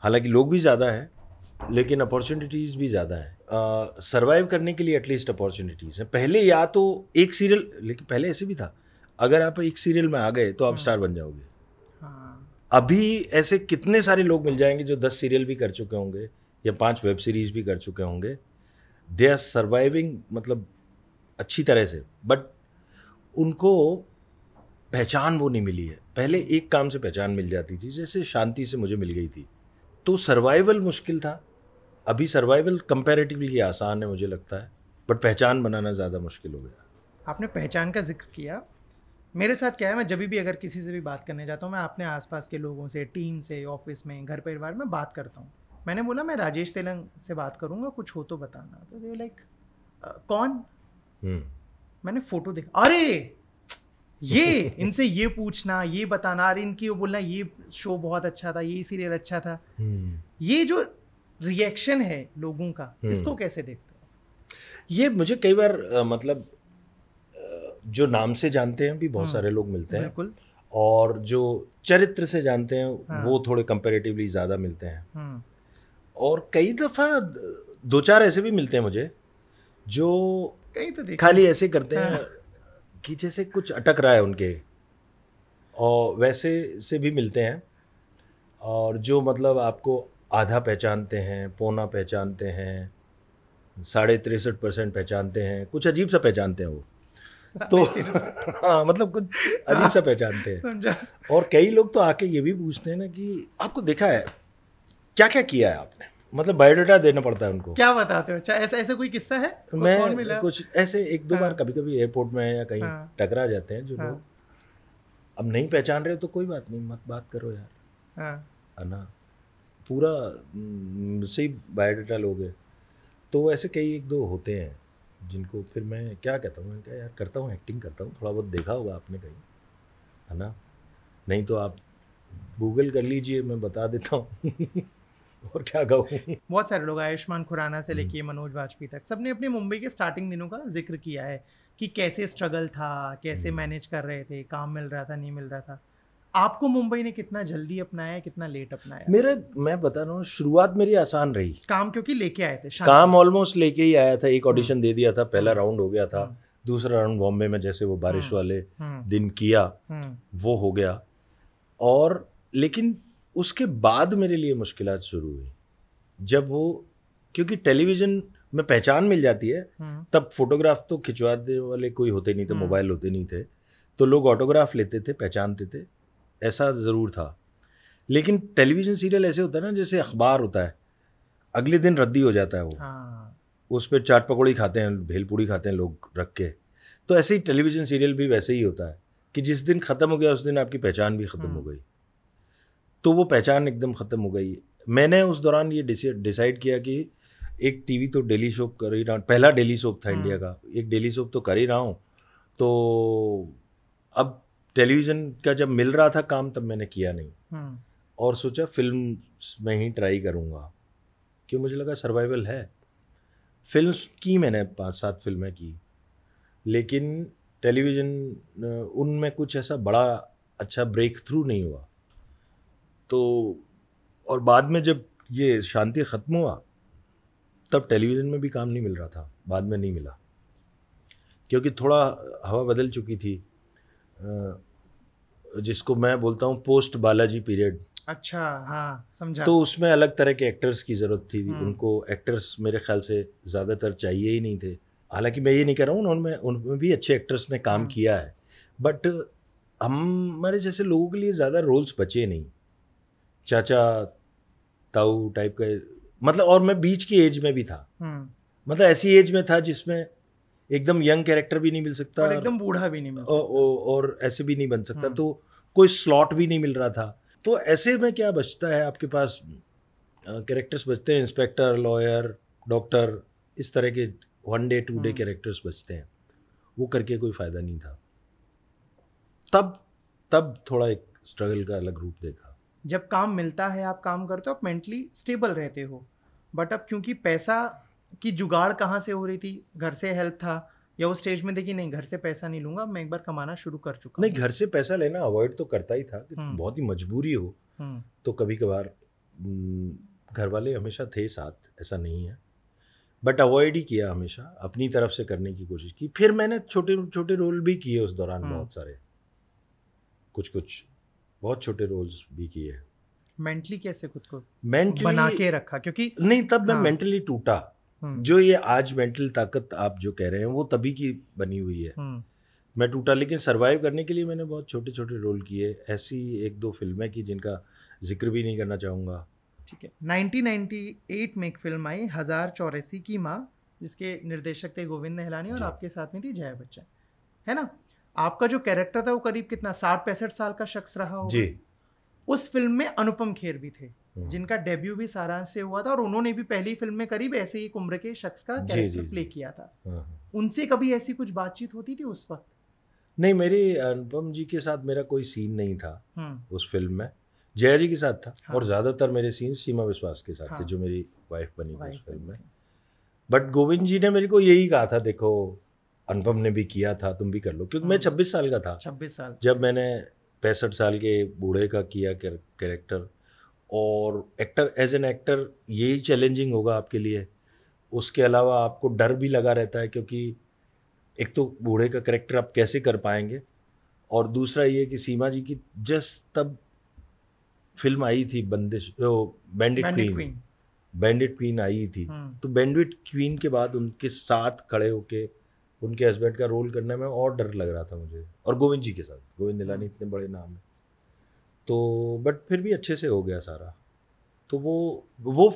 हालांकि लोग भी ज़्यादा हैं लेकिन अपॉर्चुनिटीज़ भी ज़्यादा हैं सर्वाइव करने के लिए एटलीस्ट अपॉर्चुनिटीज़ हैं पहले या तो एक सीरियल लेकिन पहले ऐसे भी था अगर आप एक सीरियल में आ गए तो आप स्टार हाँ। बन जाओगे हाँ। अभी ऐसे कितने सारे लोग मिल जाएंगे जो दस सीरियल भी कर चुके होंगे या पांच वेब सीरीज भी कर चुके होंगे दे आर सर्वाइविंग मतलब अच्छी तरह से बट उनको पहचान वो नहीं मिली है पहले एक काम से पहचान मिल जाती थी जैसे शांति से मुझे मिल गई थी तो सर्वाइवल मुश्किल था अभी सर्वाइवल कंपेरेटिवली आसान है मुझे लगता है बट पहचान बनाना ज़्यादा मुश्किल हो गया आपने पहचान का जिक्र किया मेरे साथ क्या है मैं जब भी अगर किसी से भी बात करने जाता हूँ मैं अपने आसपास के लोगों से टीम से ऑफिस में घर परिवार में बात करता हूँ मैंने बोला मैं राजेश तेलंग से बात करूँगा कुछ हो तो बताना तो लाइक कौन हम्म। मैंने फ़ोटो देखा अरे ये इनसे ये पूछना ये बताना अरे इनकी वो बोलना ये शो बहुत अच्छा था ये सीरियल अच्छा था हम्म। ये जो रिएक्शन है लोगों का हम्म। इसको कैसे देखते हो ये मुझे कई बार मतलब जो नाम से जानते हैं भी बहुत हम्म। सारे लोग मिलते हैं बिल्कुल और जो चरित्र से जानते हैं हाँ। वो थोड़े कंपेरेटिवली ज़्यादा मिलते हैं और कई दफ़ा दो चार ऐसे भी मिलते हैं मुझे जो कहीं तो खाली ऐसे करते हैं हाँ। कि जैसे कुछ अटक रहा है उनके और वैसे से भी मिलते हैं और जो मतलब आपको आधा पहचानते हैं पौना पहचानते हैं साढ़े तिरसठ परसेंट पहचानते हैं कुछ अजीब सा पहचानते हैं वो तो हाँ मतलब कुछ अजीब सा पहचानते हैं और कई लोग तो आके ये भी पूछते हैं ना कि आपको देखा है क्या क्या किया है आपने मतलब बायोडाटा देना पड़ता है उनको क्या बताते हो अच्छा ऐसा ऐसा कोई किस्सा है मैं कुछ ऐसे एक दो हाँ। बार कभी कभी एयरपोर्ट में या कहीं हाँ। टकरा जाते हैं जो हाँ। लोग अब नहीं पहचान रहे तो कोई बात नहीं मत बात करो यार हाँ। ना पूरा सही बायोडाटा लोग है तो ऐसे कई एक दो होते हैं जिनको फिर मैं क्या कहता हूँ क्या यार करता हूँ एक्टिंग करता हूँ थोड़ा बहुत देखा होगा आपने कहीं है ना नहीं तो आप गूगल कर लीजिए मैं बता देता हूँ और क्या कहूँ बहुत सारे लोग आयुष्मान खुराना से लेके हम्म। मनोज वाजपेयी तक सबने अपने मुंबई के स्टार्टिंग दिनों का जिक्र किया है कि कैसे स्ट्रगल था कैसे मैनेज हम्म। कर रहे थे काम मिल रहा था नहीं मिल रहा था आपको मुंबई ने कितना जल्दी अपनाया कितना लेट अपनाया मेरा मैं बता रहा हूँ शुरुआत मेरी आसान रही काम क्योंकि लेके आए थे काम ऑलमोस्ट लेके ही आया था एक ऑडिशन हम्म। दे दिया था पहला राउंड हो गया था दूसरा राउंड बॉम्बे में जैसे वो बारिश वाले दिन किया वो हो गया और लेकिन उसके बाद मेरे लिए मुश्किल शुरू हुई जब वो क्योंकि टेलीविज़न में पहचान मिल जाती है हम्म। तब फोटोग्राफ तो खिंचवाते वाले कोई होते नहीं थे हम्म। मोबाइल होते नहीं थे तो लोग ऑटोग्राफ लेते थे पहचानते थे ऐसा ज़रूर था लेकिन टेलीविज़न सीरियल ऐसे होता है ना जैसे अखबार होता है अगले दिन रद्दी हो जाता है वो हाँ। उस पर चाट पकौड़ी खाते हैं भेलपूड़ी खाते हैं लोग रख के तो ऐसे ही टेलीविज़न सीरियल भी वैसे ही होता है कि जिस दिन ख़त्म हो गया उस दिन आपकी पहचान भी ख़त्म हो हम्म। गई तो वो पहचान एकदम ख़त्म हो गई मैंने उस दौरान ये डिसाइड किया कि एक टीवी तो डेली शोप कर ही रहा पहला डेली शोप था इंडिया हाँ। का एक डेली शोप तो कर ही रहा हूँ तो अब टेलीविज़न का जब मिल रहा था काम तब मैंने किया नहीं हाँ। और सोचा फिल्म में ही ट्राई करूँगा क्यों मुझे लगा सर्वाइवल है फिल्म की मैंने पाँच सात फिल्में की लेकिन टेलीविज़न उनमें कुछ ऐसा बड़ा अच्छा ब्रेक थ्रू नहीं हुआ तो और बाद में जब ये शांति ख़त्म हुआ तब टेलीविज़न में भी काम नहीं मिल रहा था बाद में नहीं मिला क्योंकि थोड़ा हवा बदल चुकी थी जिसको मैं बोलता हूँ पोस्ट बालाजी पीरियड अच्छा हाँ समझा तो उसमें अलग तरह के एक्टर्स की ज़रूरत थी हम्म। उनको एक्टर्स मेरे ख्याल से ज़्यादातर चाहिए ही नहीं थे हालांकि मैं ये नहीं कह रहा हूँ उन्होंने उनमें भी अच्छे एक्टर्स ने काम हाँ। किया है बट हमारे जैसे लोगों के लिए ज़्यादा रोल्स बचे नहीं चाचा ताऊ टाइप का मतलब और मैं बीच की एज में भी था हम्म। मतलब ऐसी एज में था जिसमें एकदम यंग कैरेक्टर भी नहीं मिल सकता और एकदम बूढ़ा भी नहीं मिल औ, औ, और ऐसे भी नहीं बन सकता हम्म। तो कोई स्लॉट भी नहीं मिल रहा था तो ऐसे में क्या बचता है आपके पास कैरेक्टर्स बचते हैं इंस्पेक्टर लॉयर डॉक्टर इस तरह के one day to day characters बचते हैं वो करके कोई फ़ायदा नहीं था तब तब थोड़ा एक स्ट्रगल का अलग रूप देखा जब काम मिलता है आप काम करते हो आप मेंटली स्टेबल रहते हो बट अब क्योंकि पैसा की जुगाड़ कहाँ से हो रही थी घर से हेल्प था या वो स्टेज में देखिए नहीं घर से पैसा नहीं लूंगा मैं एक बार कमाना शुरू कर चुका नहीं घर से पैसा लेना अवॉइड तो करता ही था हम्म। बहुत ही मजबूरी हो हम्म। तो कभी कभार हम्म, घर वाले हमेशा थे साथ ऐसा नहीं है बट अवॉइड ही किया हमेशा अपनी तरफ से करने की कोशिश की फिर मैंने छोटे छोटे रोल भी किए उस दौरान बहुत सारे कुछ कुछ बहुत छोटे रोल्स भी किए मेंटली कैसे खुद को मेंटली बना के रखा क्योंकि नहीं तब हाँ। मैं मेंटली टूटा हम्म। जो ये आज मेंटल ताकत आप जो कह रहे हैं वो तभी की बनी हुई है हम्म। मैं टूटा लेकिन सरवाइव करने के लिए मैंने बहुत छोटे छोटे रोल किए ऐसी एक दो फिल्में की जिनका जिक्र भी नहीं करना चाहूँगा ठीक है 1998 में एक फिल्म आई हज़ार चौरासी की माँ जिसके निर्देशक थे गोविंद नहलानी और आपके साथ में थी जया बच्चन है ना आपका जो कैरेक्टर था वो करीब कितना साठ पैंसठ साल का शख्स रहा हो जी उस फिल्म में अनुपम खेर भी थे हम्म। जिनका डेब्यू भी सारा से हुआ था और उन्होंने भी पहली फिल्म में करीब ऐसे ही उम्र के शख्स का कैरेक्टर प्ले किया था हाँ, हाँ। उनसे कभी ऐसी कुछ बातचीत होती थी उस वक्त नहीं मेरी अनुपम जी के साथ मेरा कोई सीन नहीं था हम्म। उस फिल्म में जया जी के साथ था हाँ। और ज़्यादातर मेरे सीन सीमा विश्वास के साथ हाँ। थे जो मेरी वाइफ बनी थी उस फिल्म में बट गोविंद जी ने मेरे को यही कहा था देखो अनुपम ने भी किया था तुम भी कर लो क्योंकि मैं हाँ। छब्बीस साल का था छब्बीस साल जब मैंने पैंसठ साल के बूढ़े का किया कैरेक्टर और एक्टर एज एन एक्टर यही चैलेंजिंग होगा आपके लिए उसके अलावा आपको डर भी लगा रहता है क्योंकि एक तो बूढ़े का करेक्टर आप कैसे कर पाएंगे और दूसरा ये कि सीमा जी की जस्ट तब फिल्म आई थी Bandish bandit queen bandit queen आई थी हाँ। तो बैंडिट क्वीन के बाद उनके साथ खड़े होके उनके हस्बैंड का रोल करने में और डर लग रहा था मुझे और गोविंद जी के साथ गोविंद नीलानी हम्म। इतने बड़े नाम हैं तो बट फिर भी अच्छे से हो गया सारा तो वो वो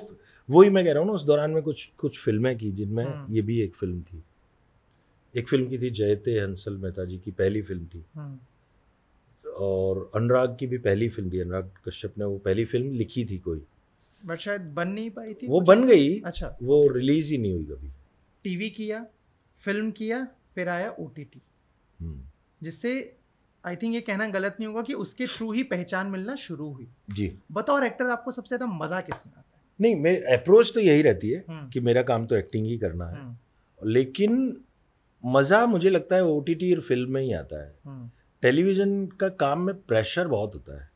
वो ही मैं कह रहा हूँ ना उस दौरान में कुछ कुछ फिल्में की जिनमें हम्म। ये भी एक फिल्म थी एक फिल्म की थी जयते हंसल मेहता जी की पहली फिल्म थी हम्म। और अनुराग की भी पहली फिल्म थी अनुराग कश्यप ने वो पहली फिल्म लिखी थी कोई बट शायद बन नहीं पाई थी वो बन गई अच्छा वो रिलीज ही नहीं हुई कभी टीवी किया फिल्म किया फिर आया ओ हम्म। जिससे आई थिंक ये कहना गलत नहीं होगा कि उसके थ्रू ही पहचान मिलना शुरू हुई जी बतौर एक्टर आपको सबसे ज़्यादा मज़ा किस में आता है नहीं मेरी अप्रोच तो यही रहती है हम्म। कि मेरा काम तो एक्टिंग ही करना है हम्म। लेकिन मज़ा मुझे लगता है ओ टी टी और फिल्म में ही आता है टेलीविज़न का काम में प्रेशर बहुत होता है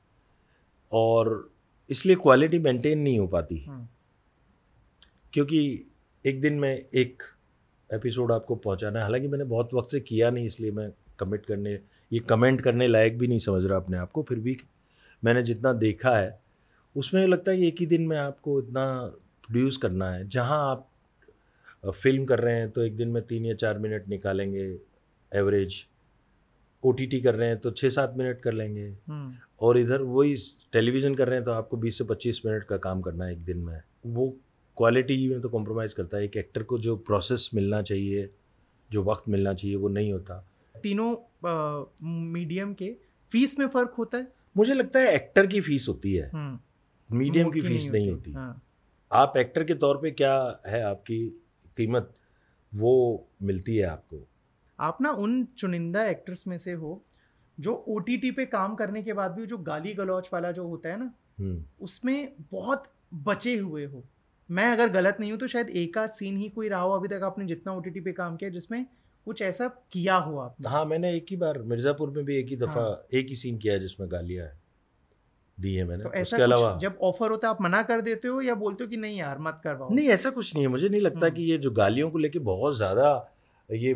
और इसलिए क्वालिटी मेंटेन नहीं हो पाती क्योंकि एक दिन में एक एपिसोड आपको पहुंचाना है हालांकि मैंने बहुत वक्त से किया नहीं इसलिए मैं कमिट करने ये कमेंट करने लायक भी नहीं समझ रहा अपने आप को फिर भी मैंने जितना देखा है उसमें लगता है कि एक ही दिन में आपको इतना प्रोड्यूस करना है जहाँ आप फिल्म कर रहे हैं तो एक दिन में तीन या चार मिनट निकालेंगे एवरेज ओ कर रहे हैं तो छः सात मिनट कर लेंगे हम्म। और इधर वही टेलीविज़न कर रहे हैं तो आपको बीस से पच्चीस मिनट का काम करना है एक दिन में वो क्वालिटी में तो कॉम्प्रोमाइज़ करता है एक एक्टर को जो प्रोसेस मिलना चाहिए जो वक्त मिलना चाहिए वो नहीं होता तीनों मीडियम के फीस में फ़र्क होता है मुझे लगता है एक्टर की फीस होती है मीडियम हम्म। की फीस नहीं होती, नहीं होती। हाँ। आप एक्टर के तौर पे क्या है आपकी कीमत वो मिलती है आपको आप ना उन चुनिंदा एक्टर्स में से हो जो ओ पे काम करने के बाद भी जो गाली गलौच वाला जो होता है ना हम्म। उसमें बहुत बचे हुए हो मैं अगर गलत नहीं हूँ तो शायद एक आध सीन ही कोई रहा हो अभी तक आपने जितना ओ पे काम किया जिसमें कुछ ऐसा किया हो आप हाँ मैंने एक ही बार मिर्ज़ापुर में भी एक ही हाँ। दफ़ा हाँ। एक ही सीन किया है जिसमें गालियाँ दी है मैंने तो ऐसा उसके अलावा जब ऑफर होता है आप मना कर देते हो या बोलते हो कि नहीं यार मत करवाओ नहीं ऐसा कुछ नहीं है मुझे नहीं लगता हम्म। कि ये जो गालियों को लेके बहुत ज़्यादा ये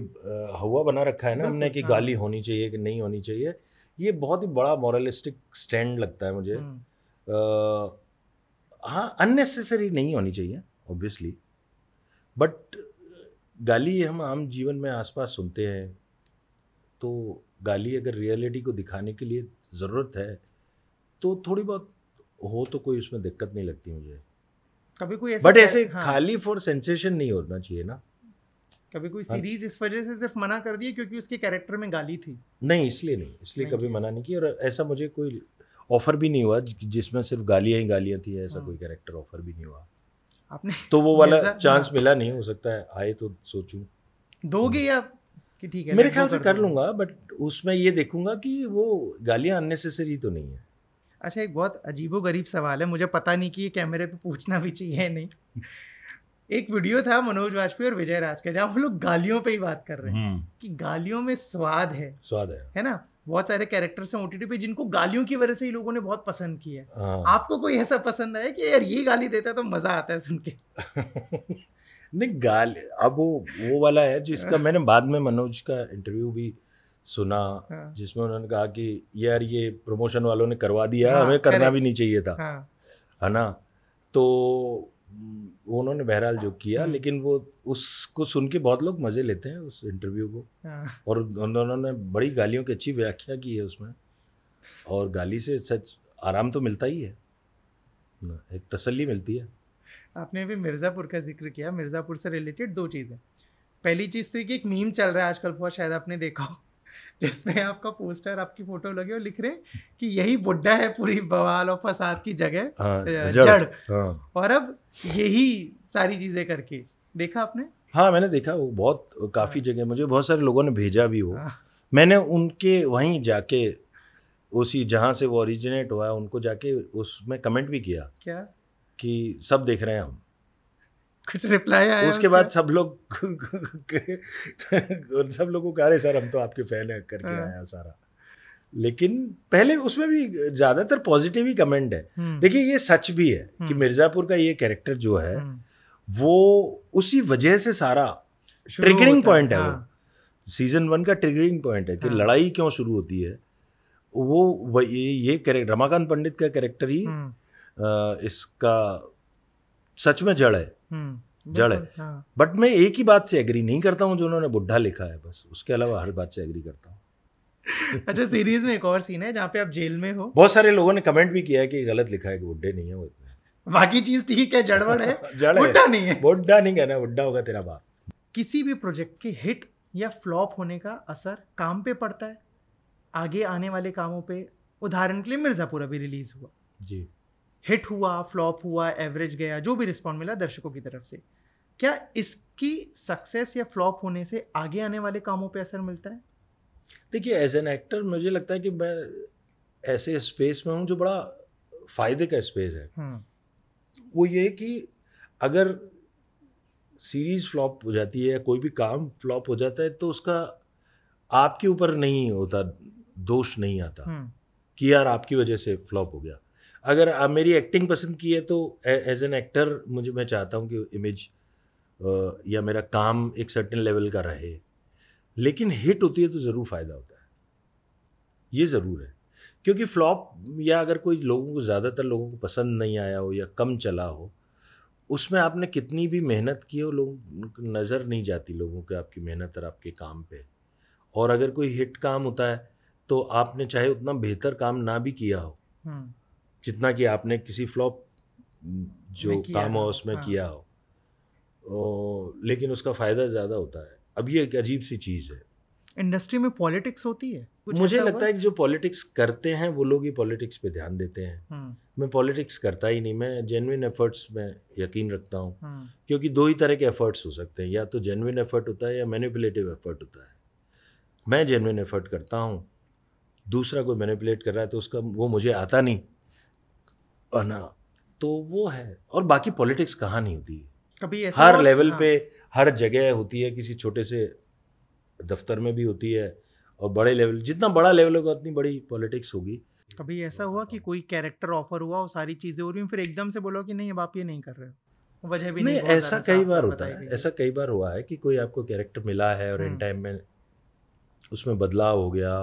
हवा बना रखा है ना हमने कि हाँ। गाली होनी चाहिए कि नहीं होनी चाहिए ये बहुत ही बड़ा मॉरलिस्टिक स्टैंड लगता है मुझे हम्म। हाँ अननेसेसरी नहीं होनी चाहिए ऑब्वियसली बट गाली हम आम जीवन में आसपास सुनते हैं तो गाली अगर रियलिटी को दिखाने के लिए ज़रूरत है तो थोड़ी बहुत हो तो कोई उसमें दिक्कत नहीं लगती मुझे कभी कोई बट ऐसे हाँ। खाली फॉर सेंसेशन नहीं होना चाहिए ना कभी कोई सीरीज हाँ। इस वजह से सिर्फ मना कर दिए क्योंकि उसके कैरेक्टर में गाली थी नहीं इसलिए नहीं इसलिए कभी मना नहीं की और ऐसा मुझे कोई ऑफर भी नहीं हुआ जिसमें सिर्फ गालियाँ ही गालियाँ थी ऐसा हाँ। कोई कैरेक्टर ऑफर भी नहीं हुआ आपने तो वो वाला चांस हाँ। मिला नहीं हो सकता है आए तो सोचूं दोगे या कि ठीक है मेरे ख्याल से कर लूँगा बट उसमें ये देखूंगा कि वो गालियाँ अननेसेसरी तो नहीं है अच्छा एक बहुत अजीबो गरीब सवाल है मुझे पता नहीं कि ये कैमरे पे पूछना भी चाहिए नहीं एक वीडियो था मनोज वाजपेयी और विजय राज का जहाँ हम लोग गालियों पे ही बात कर रहे हैं हम्म। कि गालियों में स्वाद है स्वाद है है ना बहुत सारे कैरेक्टर्स हैं ओटीटी पे जिनको गालियों की वजह से ही लोगों ने बहुत पसंद किया है हाँ। आपको कोई ऐसा पसंद आया कि यार ये गाली देता है तो मज़ा आता है सुन के नहीं गाल अब वो वो वाला है जिसका हाँ। मैंने बाद में मनोज का इंटरव्यू भी सुना हाँ। जिसमें उन्होंने कहा कि यार ये प्रमोशन वालों ने करवा दिया हाँ, हमें करना भी नहीं चाहिए था हाँ। है हाँ। ना तो उन्होंने बहरहाल जो किया हम्म। लेकिन वो उसको सुन के बहुत लोग मज़े लेते हैं उस इंटरव्यू को हाँ। और उन्होंने बड़ी गालियों की अच्छी व्याख्या की है उसमें और गाली से सच आराम तो मिलता ही है एक तसल्ली मिलती है आपने अभी मिर्ज़ापुर का जिक्र किया मिर्ज़ापुर से रिलेटेड दो चीज़ें पहली चीज़ तो ये कि एक मीम चल रहा है आजकल बहुत शायद आपने देखा हो जिसमें आपका पोस्टर आपकी फोटो लगे और लिख रहे कि यही बुढ़ा है पूरी बवाल और फसाद की जगह हाँ, जड़, जड़। हाँ। और अब यही सारी चीजें करके देखा आपने हाँ मैंने देखा वो बहुत काफ़ी हाँ। जगह मुझे बहुत सारे लोगों ने भेजा भी वो हाँ। मैंने उनके वहीं जाके उसी जहाँ से वो ओरिजिनेट हुआ उनको जाके उसमें कमेंट भी किया क्या कि सब देख रहे हैं हम कुछ रिप्लाई आया उसके बाद सब लोग सब लोगों को अरे सर हम तो आपके फैन हैं करके हाँ। आया सारा लेकिन पहले उसमें भी ज़्यादातर पॉजिटिव ही कमेंट है हम्म। देखिए ये सच भी है कि हम्म। मिर्ज़ापुर का ये कैरेक्टर जो है हम्म। वो उसी वजह से सारा ट्रिगरिंग पॉइंट है हाँ। वो सीजन वन का ट्रिगरिंग पॉइंट है कि हाँ। लड़ाई क्यों शुरू होती है वो ये, ये रमाकांत पंडित का कैरेक्टर ही आ, इसका सच में जड़ है हम्म, जड़ है हाँ। बट मैं एक ही बात से एग्री नहीं करता हूँ जो उन्होंने बुढ़ा लिखा है बस उसके अलावा हर बात से एग्री करता हूँ अच्छा सीरीज में एक और सीन है जहाँ पे आप जेल में हो बहुत सारे लोगों ने कमेंट भी किया है कि गलत लिखा है कि बुढ़े नहीं है वो इतने बाकी चीज ठीक है जड़वड़ है जड़ बुढ़ा नहीं है बुढ़ा नहीं कहना बुढ़ा होगा तेरा बाप किसी भी प्रोजेक्ट के हिट या फ्लॉप होने का असर काम पे पड़ता है आगे आने वाले कामों पे उदाहरण के लिए मिर्ज़ापुर अभी रिलीज हुआ जी हिट हुआ फ्लॉप हुआ एवरेज गया जो भी रिस्पॉन्ड मिला दर्शकों की तरफ से क्या इसकी सक्सेस या फ्लॉप होने से आगे आने वाले कामों पे असर मिलता है देखिए एज एन एक्टर मुझे लगता है कि मैं ऐसे स्पेस में हूँ जो बड़ा फायदे का स्पेस है हम्म। वो ये कि अगर सीरीज फ्लॉप हो जाती है कोई भी काम फ्लॉप हो जाता है तो उसका आपके ऊपर नहीं होता दोष नहीं आता हम्म। कि यार आपकी वजह से फ्लॉप हो गया अगर आप मेरी एक्टिंग पसंद की है तो एज एन एक्टर मुझे मैं चाहता हूँ कि इमेज या मेरा काम एक सर्टेन लेवल का रहे लेकिन हिट होती है तो ज़रूर फ़ायदा होता है ये ज़रूर है क्योंकि फ्लॉप या अगर कोई लोगों को ज़्यादातर लोगों को पसंद नहीं आया हो या कम चला हो उसमें आपने कितनी भी मेहनत की हो लोग नज़र नहीं जाती लोगों के आपकी मेहनत और आपके काम पे और अगर कोई हिट काम होता है तो आपने चाहे उतना बेहतर काम ना भी किया हो हम्म। जितना कि आपने किसी फ्लॉप जो काम हो उसमें हाँ। किया हो ओ, लेकिन उसका फ़ायदा ज़्यादा होता है अब ये एक अजीब सी चीज़ है इंडस्ट्री में पॉलिटिक्स होती है मुझे लगता है कि जो पॉलिटिक्स करते हैं वो लोग ही पॉलिटिक्स पे ध्यान देते हैं हाँ। मैं पॉलिटिक्स करता ही नहीं मैं जेनविन एफर्ट्स में यकीन रखता हूँ हाँ। क्योंकि दो ही तरह के एफर्ट्स हो सकते हैं या तो जेनविन एफर्ट होता है या मैनिपुलेटिव एफर्ट होता है मैं जेनविन एफर्ट करता हूँ दूसरा कोई मैनिपुलेट कर रहा है तो उसका वो मुझे आता नहीं ना तो वो है और बाकी पॉलिटिक्स कहाँ नहीं होती है कभी ऐसा हर लेवल हाँ। पे हर जगह होती है किसी छोटे से दफ्तर में भी होती है और बड़े लेवल जितना बड़ा लेवल होगा उतनी बड़ी पॉलिटिक्स होगी कभी ऐसा हुआ कि कोई कैरेक्टर ऑफर हुआ और सारी चीज़ें हो रही फिर एकदम से बोलो कि नहीं अब आप ये नहीं कर रहे हो वजह भी नहीं, नहीं ऐसा कई बार होता है ऐसा कई बार हुआ है कि कोई आपको कैरेक्टर मिला है और इन टाइम हम्म। में उसमें बदलाव हो गया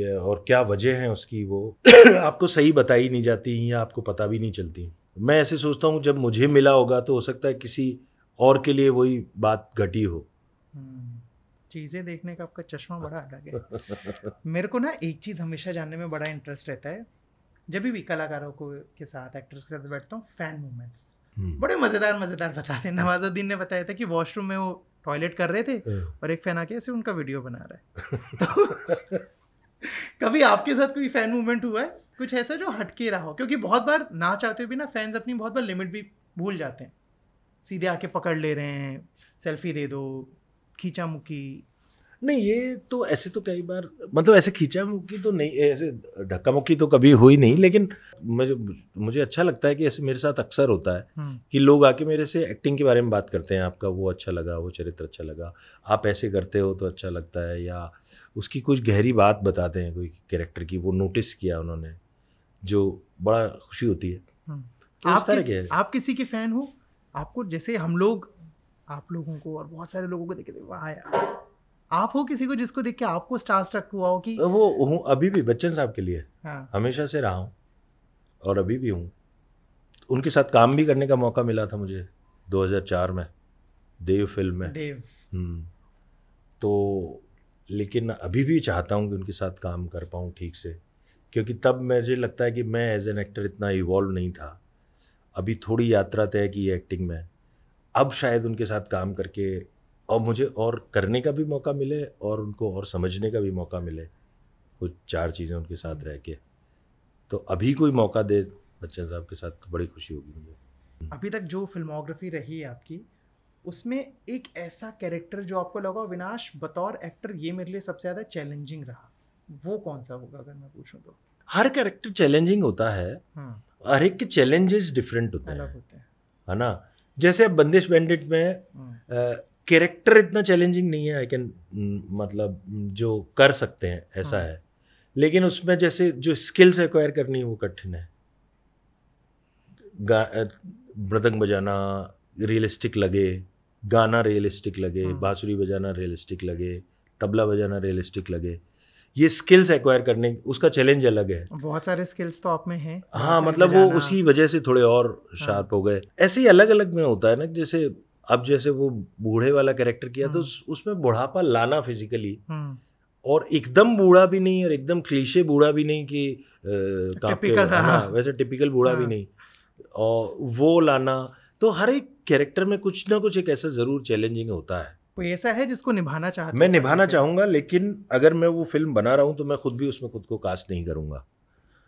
और क्या वजह है उसकी वो आपको सही बताई नहीं जाती या आपको पता भी नहीं चलती मैं ऐसे सोचता हूँ जब मुझे मिला होगा तो हो सकता है किसी और के लिए वही बात घटी हो हम्म, चीज़ें देखने का आपका चश्मा बड़ा अलग है मेरे को ना एक चीज़ हमेशा जानने में बड़ा इंटरेस्ट रहता है जब भी कलाकारों को के साथ एक्टर्स के साथ बैठता हूँ फैन मूवमेंट्स हम्म। बड़े मज़ेदार मज़ेदार बताते हैं नवाजुद्दीन ने बताया था कि वॉशरूम में वो टॉयलेट कर रहे थे हाँ। और एक फैन आके ऐसे उनका वीडियो बना रहा है तो कभी आपके साथ कोई फैन मूवमेंट हुआ है कुछ ऐसा जो हटके रहा हो क्योंकि बहुत बार ना चाहते हुए भी ना फैंस अपनी बहुत बार लिमिट भी भूल जाते हैं सीधे आके पकड़ ले रहे हैं सेल्फी दे दो खींचा मुखी नहीं ये तो ऐसे तो कई बार मतलब ऐसे खींचा मुक्की तो नहीं ऐसे धक्का मुक्की तो कभी हुई नहीं लेकिन मुझे मुझे अच्छा लगता है कि ऐसे मेरे साथ अक्सर होता है हम्म। कि लोग आके मेरे से एक्टिंग के बारे में बात करते हैं आपका वो अच्छा लगा वो चरित्र अच्छा लगा आप ऐसे करते हो तो अच्छा लगता है या उसकी कुछ गहरी बात बताते हैं कोई कैरेक्टर की वो नोटिस किया उन्होंने जो बड़ा खुशी होती है हम्म। तो आप, आप किसी के फ़ैन हो आपको जैसे हम लोग आप लोगों को और बहुत सारे लोगों को देखे वाह यार आप हो किसी को जिसको देख के आपको स्टार हुआ हो कि वो हूँ अभी भी बच्चन साहब के लिए हाँ। हमेशा से रहा हूँ और अभी भी हूँ उनके साथ काम भी करने का मौका मिला था मुझे 2004 में देव फिल्म में देव हम्म। तो लेकिन अभी भी चाहता हूँ कि उनके साथ काम कर पाऊँ ठीक से क्योंकि तब मुझे लगता है कि मैं एज एन एक्टर इतना इवॉल्व नहीं था अभी थोड़ी यात्रा तय की एक्टिंग में अब शायद उनके साथ काम करके और मुझे और करने का भी मौका मिले और उनको और समझने का भी मौका मिले कुछ चार चीज़ें उनके साथ हम्म। रह के तो अभी कोई मौका दे बच्चन साहब के साथ तो बड़ी खुशी होगी मुझे अभी तक जो फिल्मोग्राफी रही है आपकी उसमें एक ऐसा कैरेक्टर जो आपको लगा विनाश बतौर एक्टर ये मेरे लिए सबसे ज़्यादा चैलेंजिंग रहा वो कौन सा होगा अगर मैं पूछूँ तो हर कैरेक्टर चैलेंजिंग होता है हाँ। हर एक के चैलेंजेस डिफरेंट होते हैं है ना जैसे बंदिश बैंडिट में हाँ। करेक्टर इतना चैलेंजिंग नहीं है आई कैन mm, मतलब mm, जो कर सकते हैं ऐसा हाँ. है लेकिन उसमें जैसे जो स्किल्स एक्वायर करनी है वो कठिन है मृदंग बजाना रियलिस्टिक लगे गाना रियलिस्टिक लगे हाँ. बांसुरी बजाना रियलिस्टिक लगे तबला बजाना रियलिस्टिक लगे ये स्किल्स एक्वायर करने उसका चैलेंज अलग है बहुत सारे स्किल्स तो आप में हैं हाँ मतलब वो उसी वजह से थोड़े और शार्प हाँ. हो गए ऐसे ही अलग अलग में होता है ना जैसे अब जैसे वो बूढ़े वाला कैरेक्टर किया तो हम्म। उसमें बुढ़ापा लाना फिजिकली हम्म। और एकदम बूढ़ा भी नहीं और एकदम क्लीशे बूढ़ा भी नहीं कि टिपिकल था हाँ, वैसे टिपिकल बूढ़ा भी हाँ। नहीं और वो लाना तो हर एक कैरेक्टर में कुछ ना कुछ एक ऐसा ज़रूर चैलेंजिंग होता है कोई ऐसा है जिसको निभाना चाहता मैं निभाना चाहूंगा लेकिन अगर मैं वो फिल्म बना रहा हूँ तो मैं खुद भी उसमें खुद को कास्ट नहीं करूँगा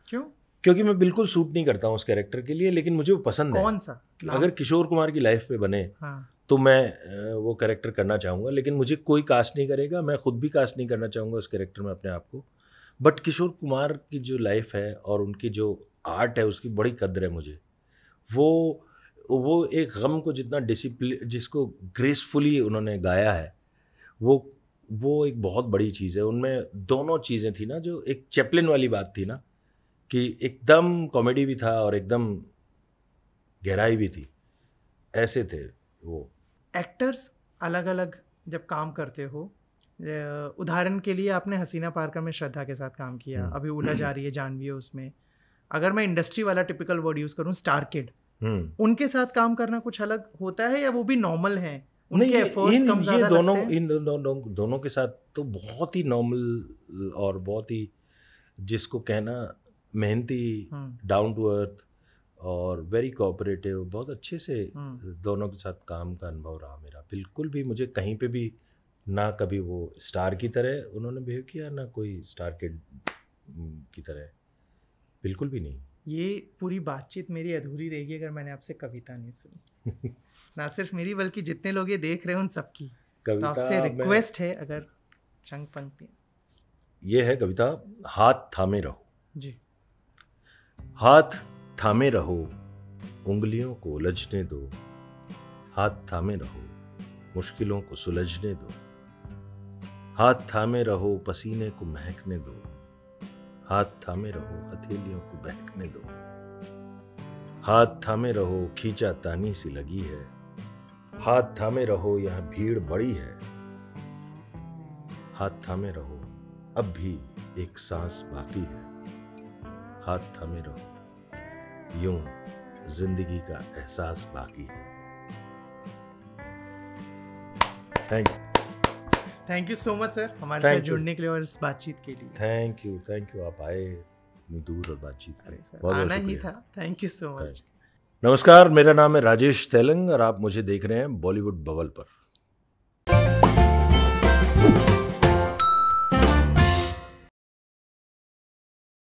क्यों क्योंकि मैं बिल्कुल सूट नहीं करता हूँ उस कैरेक्टर के लिए लेकिन मुझे वो पसंद कौन है सा अगर किशोर कुमार की लाइफ पे बने हाँ। तो मैं वो कैरेक्टर करना चाहूँगा लेकिन मुझे कोई कास्ट नहीं करेगा मैं खुद भी कास्ट नहीं करना चाहूँगा उस कैरेक्टर में अपने आप को बट किशोर कुमार की जो लाइफ है और उनकी जो आर्ट है उसकी बड़ी कदर है मुझे वो वो एक गम को जितना डिसिप्लिन जिसको ग्रेसफुली उन्होंने गाया है वो वो एक बहुत बड़ी चीज़ है उनमें दोनों चीज़ें थी ना जो एक चैपलिन वाली बात थी ना कि एकदम कॉमेडी भी था और एकदम गहराई भी थी ऐसे थे वो एक्टर्स अलग अलग जब काम करते हो उदाहरण के लिए आपने हसीना पार्कर में श्रद्धा के साथ काम किया हम्म। अभी उला जा रही है जानवी है उसमें अगर मैं इंडस्ट्री वाला टिपिकल वर्ड यूज़ करूँ स्टार किड हम्म। उनके साथ काम करना कुछ अलग होता है या वो भी नॉर्मल है उनके इन, कम ये दोनों इन दो, दो, दो, दोनों के साथ तो बहुत ही नॉर्मल और बहुत ही जिसको कहना मेहनती डाउन टू अर्थ और वेरी कोऑपरेटिव बहुत अच्छे से हम्म। दोनों के साथ काम का अनुभव रहा मेरा बिल्कुल भी मुझे कहीं पे भी ना कभी वो स्टार की तरह उन्होंने बिहेव किया ना कोई स्टार के हम्म, की तरह बिल्कुल भी नहीं ये पूरी बातचीत मेरी अधूरी रहेगी अगर मैंने आपसे कविता नहीं सुनी ना सिर्फ मेरी बल्कि जितने लोग ये देख रहे हैं उन सबकी तो कविता तो आपसे रिक्वेस्ट है अगर चंग पंक्ति ये है कविता हाथ थामे रहो जी हाथ थामे रहो उंगलियों को उलझने दो हाथ थामे रहो मुश्किलों को सुलझने दो हाथ थामे रहो पसीने को महकने दो हाथ थामे रहो हथेलियों को बहकने दो हाथ थामे रहो खींचा तानी सी लगी है हाथ थामे रहो यह भीड़ बड़ी है हाथ थामे रहो अब भी एक सांस बाकी है हाथ थामे रहो यूं जिंदगी का एहसास बाकी है thank you thank you so much sir हमारे साथ जुड़ने के लिए और इस बातचीत के लिए थैंक यू थैंक यू आप आए इतनी दूर और बातचीत करें आना ही था थैंक यू सो मच नमस्कार मेरा नाम है राजेश तेलंग और आप मुझे देख रहे हैं बॉलीवुड बबल पर